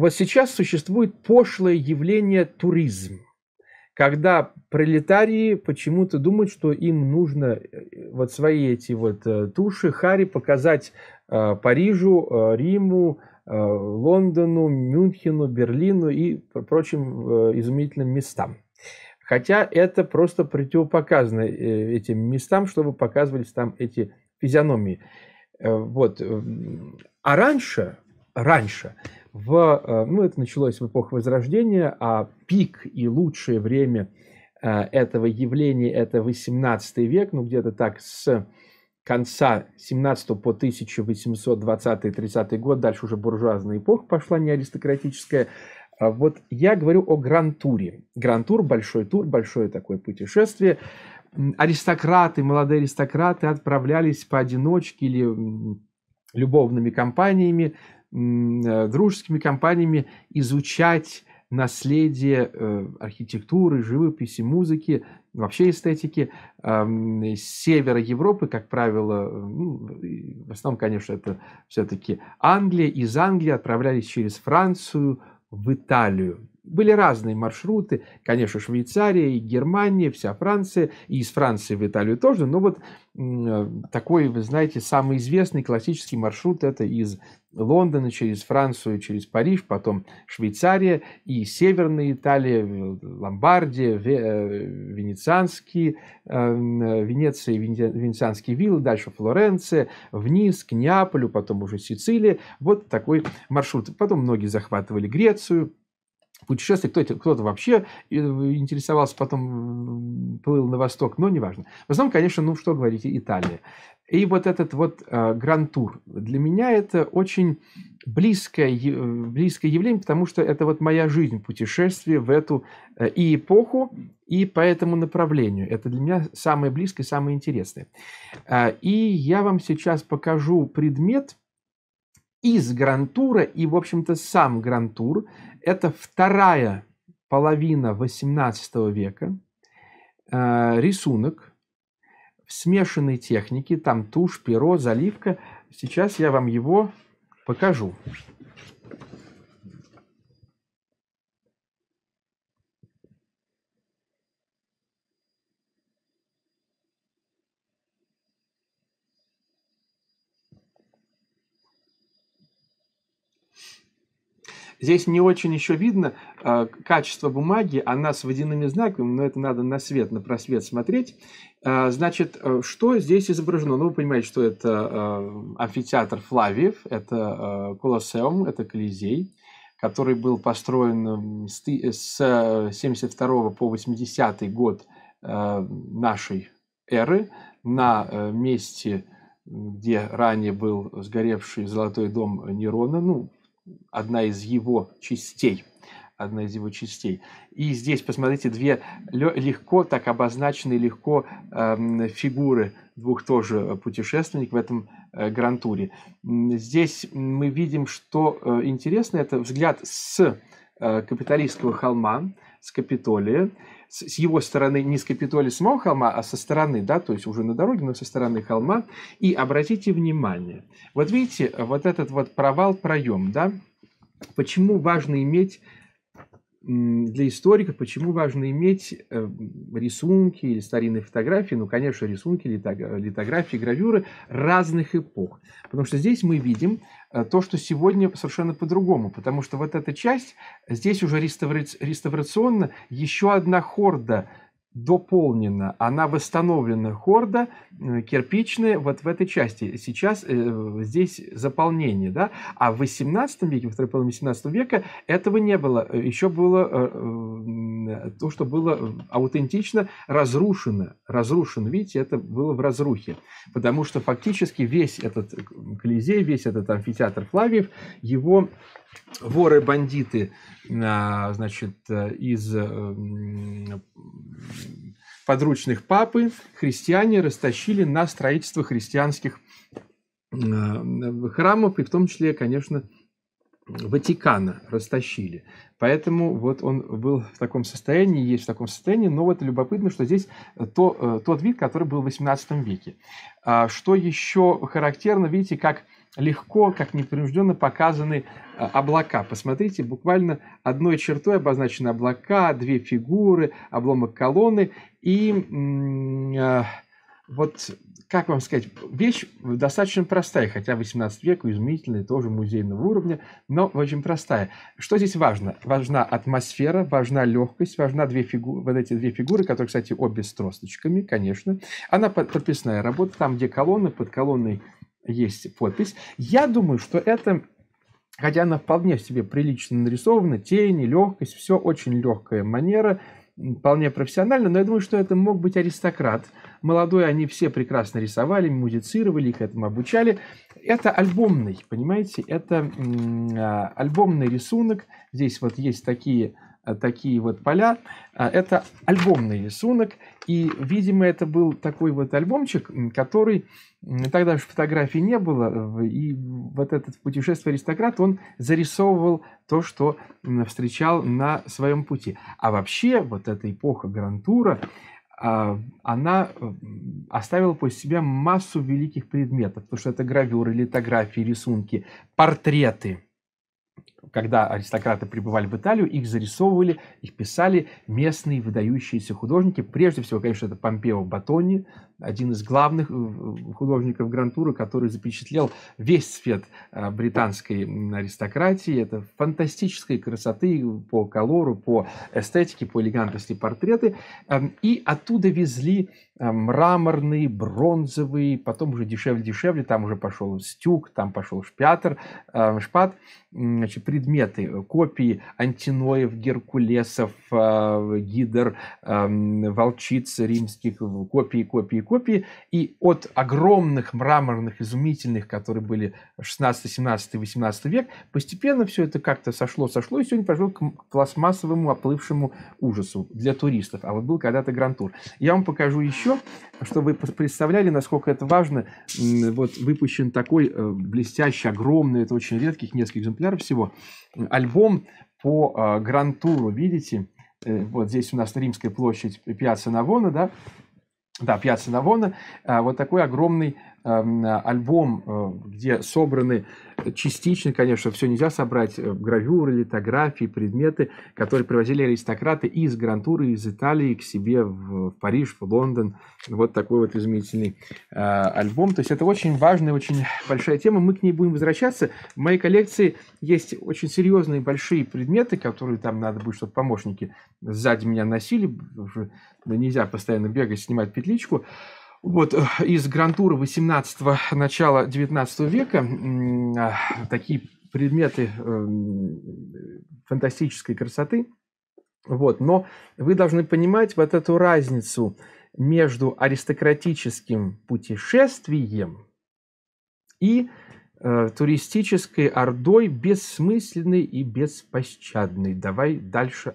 Вот сейчас существует пошлое явление туризм, когда пролетарии почему-то думают, что им нужно э, вот свои эти вот э, туши, хари показать э, Парижу, Риму, Лондону, Мюнхену, Берлину и прочим изумительным местам. Хотя это просто противопоказано этим местам, чтобы показывались там эти физиономии. Вот. А раньше, раньше в, э, ну, это началось в эпоху Возрождения, а пик и лучшее время э, этого явления – это 18 век, ну, где-то так с конца 17 по 1820-30 год, дальше уже буржуазная эпоха пошла, не аристократическая. А вот я говорю о грантуре. Грантур – большой тур, большое такое путешествие. Аристократы, молодые аристократы отправлялись поодиночке или любовными компаниями Э, дружескими компаниями изучать наследие э, архитектуры, живописи, музыки, вообще эстетики эм, севера Европы, как правило, э, ну, в основном, конечно, это все-таки Англия, из Англии отправлялись через Францию в Италию были разные маршруты, конечно, Швейцария и Германия, вся Франция, и из Франции в Италию тоже, но вот такой, вы знаете, самый известный классический маршрут это из Лондона через Францию, через Париж, потом Швейцария и Северная Италия, э, Ломбардия, э, Венецианские, э, Венеция, Венецианские виллы, дальше Флоренция, вниз к Неаполю, потом уже Сицилия. Вот такой маршрут. Потом многие захватывали Грецию, путешествие, кто-то, кто-то вообще э, интересовался, потом плыл на восток, но неважно. В основном, конечно, ну что говорите Италия. И вот этот вот э, гран-тур для меня это очень близкое, близкое явление, потому что это вот моя жизнь, путешествие в эту э, и эпоху, и по этому направлению. Это для меня самое близкое, самое интересное. Э, и я вам сейчас покажу предмет из грантура и, в общем-то, сам грантур. тур это вторая половина XVIII века, э, рисунок в смешанной технике, там тушь, перо, заливка. Сейчас я вам его покажу. Здесь не очень еще видно э, качество бумаги, она с водяными знаками, но это надо на свет, на просвет смотреть. Э, значит, э, что здесь изображено? Ну, вы понимаете, что это э, амфитеатр Флавиев, это э, Колоссеум, это Колизей, который был построен с, 72 э, по 80 год э, нашей эры на э, месте где ранее был сгоревший золотой дом Нерона, ну, одна из его частей. Одна из его частей. И здесь, посмотрите, две легко, так обозначенные легко э, фигуры двух тоже э, путешественников в этом э, грантуре. Здесь мы видим, что э, интересно, это взгляд с э, капиталистского холма, с Капитолия с, с его стороны низкой петоли самого холма, а со стороны, да, то есть уже на дороге, но со стороны холма. И обратите внимание, вот видите, вот этот вот провал-проем, да, почему важно иметь для историка почему важно иметь э, рисунки или старинные фотографии, ну, конечно, рисунки, литографии, гравюры разных эпох. Потому что здесь мы видим э, то, что сегодня совершенно по-другому, потому что вот эта часть, здесь уже реставра... реставрационно еще одна хорда дополнена, она восстановлена хорда э, кирпичная вот в этой части. Сейчас э, здесь заполнение, да, а в 18 веке, во второй половине 18 века этого не было. Э, Еще было э, э, то, что было аутентично разрушено, разрушено, видите, это было в разрухе, потому что фактически весь этот Колизей, весь этот амфитеатр Флавиев, его воры-бандиты, значит, из подручных папы христиане растащили на строительство христианских э, храмов, и в том числе, конечно, Ватикана растащили. Поэтому вот он был в таком состоянии, есть в таком состоянии, но вот любопытно, что здесь э, то, э, тот вид, который был в XVIII веке. А что еще характерно, видите, как легко, как непринужденно показаны э, облака. Посмотрите, буквально одной чертой обозначены облака, две фигуры, обломок колонны и э, вот, как вам сказать, вещь достаточно простая, хотя 18 век, изумительная, тоже музейного уровня, но очень простая. Что здесь важно? Важна атмосфера, важна легкость, важна две фигуры, вот эти две фигуры, которые, кстати, обе с тросточками, конечно. Она подписная работа, там, где колонны, под колонной есть подпись. Я думаю, что это, хотя она вполне себе прилично нарисована, тени, легкость, все очень легкая манера, вполне профессионально, но я думаю, что это мог быть аристократ. Молодой они все прекрасно рисовали, музицировали, их этому обучали. Это альбомный, понимаете, это а, альбомный рисунок. Здесь вот есть такие Э, такие вот поля. Э, это альбомный рисунок, и, видимо, это был такой вот альбомчик, который тогда уж фотографий не было, э, и вот этот путешествие аристократ, он зарисовывал то, что встречал на своем пути. А вообще, вот эта эпоха Грантура, она оставила после себя массу великих предметов, потому что это гравюры, литографии, рисунки, портреты, когда аристократы прибывали в Италию, их зарисовывали, их писали местные выдающиеся художники. Прежде всего, конечно, это Помпео Батони, один из главных э, художников Грантура, который запечатлел весь свет э, британской аристократии. Это фантастической красоты по колору, по эстетике, по элегантности портреты. Эм, и оттуда везли э, мраморные, бронзовые, потом уже дешевле-дешевле, там уже пошел стюк, там пошел шпятер, шпат, значит, предметы, э, копии антиноев, геркулесов, а, гидр, волчиц римских, копии, копии, копии. И от огромных мраморных, изумительных, которые были 16, 17, 18 век, постепенно все это как-то сошло, сошло, и сегодня пошло к пластмассовому оплывшему ужасу для туристов. А вот был когда-то грантур. Я вам покажу еще, чтобы вы представляли, насколько это важно. Вот выпущен такой э, блестящий, огромный, это очень редких, несколько экземпляров всего, альбом по а, грантуру, видите? Э, вот здесь у нас Римская площадь Пиацца Навона, да? Да, Пиацца Навона. Вот такой огромный Эм, альбом, э, где собраны частично, конечно, все нельзя собрать, э, гравюры, литографии, предметы, которые привозили аристократы из Грантуры, из Италии к себе в Париж, в Лондон. Вот такой вот изумительный э, альбом. То есть это очень важная, очень большая тема. Мы к ней будем возвращаться. В моей коллекции есть очень серьезные большие предметы, которые там надо будет, чтобы помощники сзади меня носили. Нельзя постоянно бегать, снимать петличку. Вот э, из грантура 18-го, начала 19 века а, такие предметы эм, фантастической красоты. Вот. Но вы должны понимать вот эту разницу между аристократическим путешествием и э, туристической ордой бессмысленной и беспощадной. Давай дальше